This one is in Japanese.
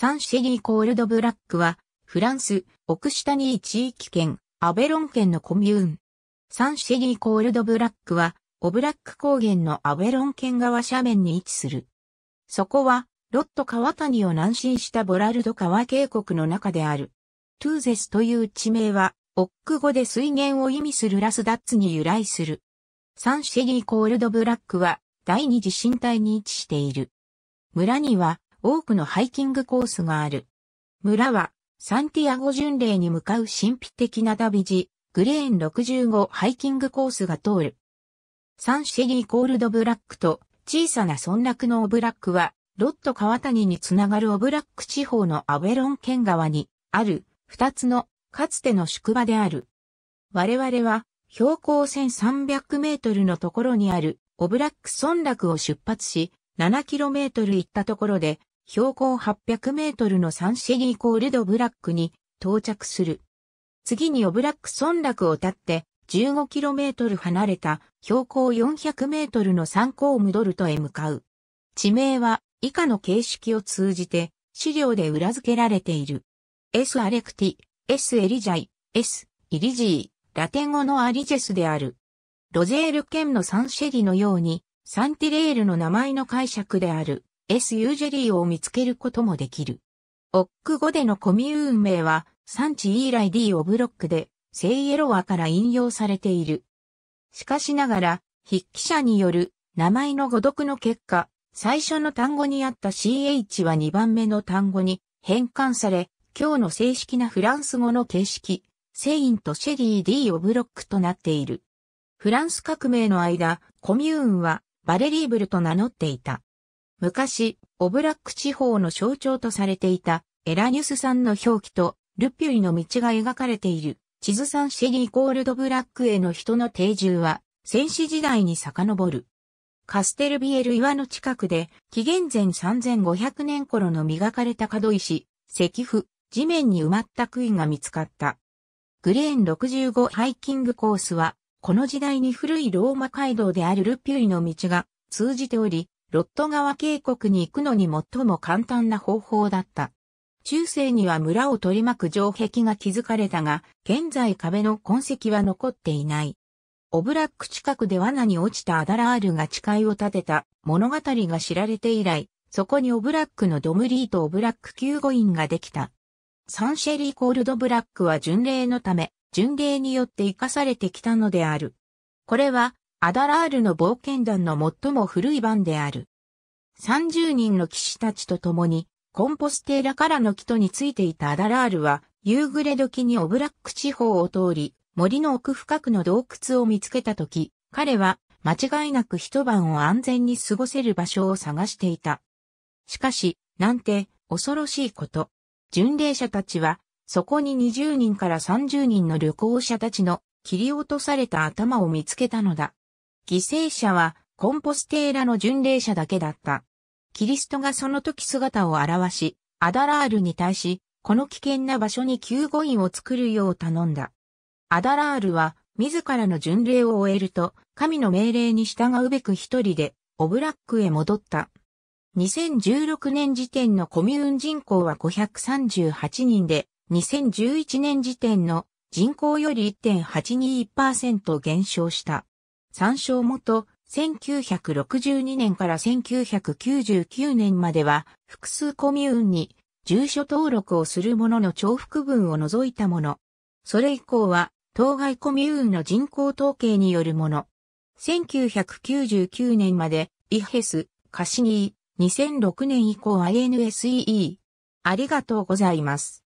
サンシェリーコールドブラックは、フランス、オクシタニー地域圏、アベロン県のコミューン。サンシェリーコールドブラックは、オブラック高原のアベロン県側斜面に位置する。そこは、ロット川谷を南進したボラルド川渓谷の中である。トゥーゼスという地名は、オック語で水源を意味するラスダッツに由来する。サンシェリーコールドブラックは、第二次身体に位置している。村には、多くのハイキングコースがある。村は、サンティアゴ巡礼に向かう神秘的なダビジ、グレーン65ハイキングコースが通る。サンシェリーコールドブラックと小さな村落のオブラックは、ロット川谷につながるオブラック地方のアベロン県側にある二つのかつての宿場である。我々は標高1300メートルのところにあるオブラック村落を出発し、7キロメートル行ったところで標高800メートルのサンシェリーコールドブラックに到着する。次にオブラック村落を立って1 5トル離れた標高4 0 0ルのコームドルトへ向かう。地名は以下の形式を通じて資料で裏付けられている。S アレクティ、S エリジャイ、S イリジー、ラテン語のアリジェスである。ロゼール県のサンシェリのようにサンティレールの名前の解釈である。SU ジェリーを見つけることもできる。オック語でのコミューン名は、サンチイーライ D オブロックで、セイエロワから引用されている。しかしながら、筆記者による名前の誤読の結果、最初の単語にあった CH は2番目の単語に変換され、今日の正式なフランス語の形式、セインとシェリー D オブロックとなっている。フランス革命の間、コミューンはバレリーブルと名乗っていた。昔、オブラック地方の象徴とされていたエラニュス山の表記とルピュイの道が描かれている地図山シェリーゴールドブラックへの人の定住は戦死時代に遡る。カステルビエル岩の近くで紀元前3500年頃の磨かれた角石、石符、地面に埋まった杭が見つかった。グレーン65ハイキングコースはこの時代に古いローマ街道であるルピュイの道が通じており、ロット川渓谷に行くのに最も簡単な方法だった。中世には村を取り巻く城壁が築かれたが、現在壁の痕跡は残っていない。オブラック近くで罠に落ちたアダラールが誓いを立てた物語が知られて以来、そこにオブラックのドムリーとオブラック救護員ができた。サンシェリー・コールド・ブラックは巡礼のため、巡礼によって生かされてきたのである。これはアダラールの冒険団の最も古い版である。30人の騎士たちと共に、コンポステーラからの木とについていたアダラールは、夕暮れ時にオブラック地方を通り、森の奥深くの洞窟を見つけた時、彼は間違いなく一晩を安全に過ごせる場所を探していた。しかし、なんて恐ろしいこと。巡礼者たちは、そこに20人から30人の旅行者たちの切り落とされた頭を見つけたのだ。犠牲者はコンポステーラの巡礼者だけだった。キリストがその時姿を現し、アダラールに対し、この危険な場所に救護院を作るよう頼んだ。アダラールは、自らの巡礼を終えると、神の命令に従うべく一人で、オブラックへ戻った。2016年時点のコミューン人口は538人で、2011年時点の人口より1.821%減少した。参照元、1962年から1999年までは、複数コミューンに、住所登録をする者の重複分を除いたもの。それ以降は、当該コミューンの人口統計によるもの。1999年まで、イヘス、カシニー、2006年以降 INSEE。ありがとうございます。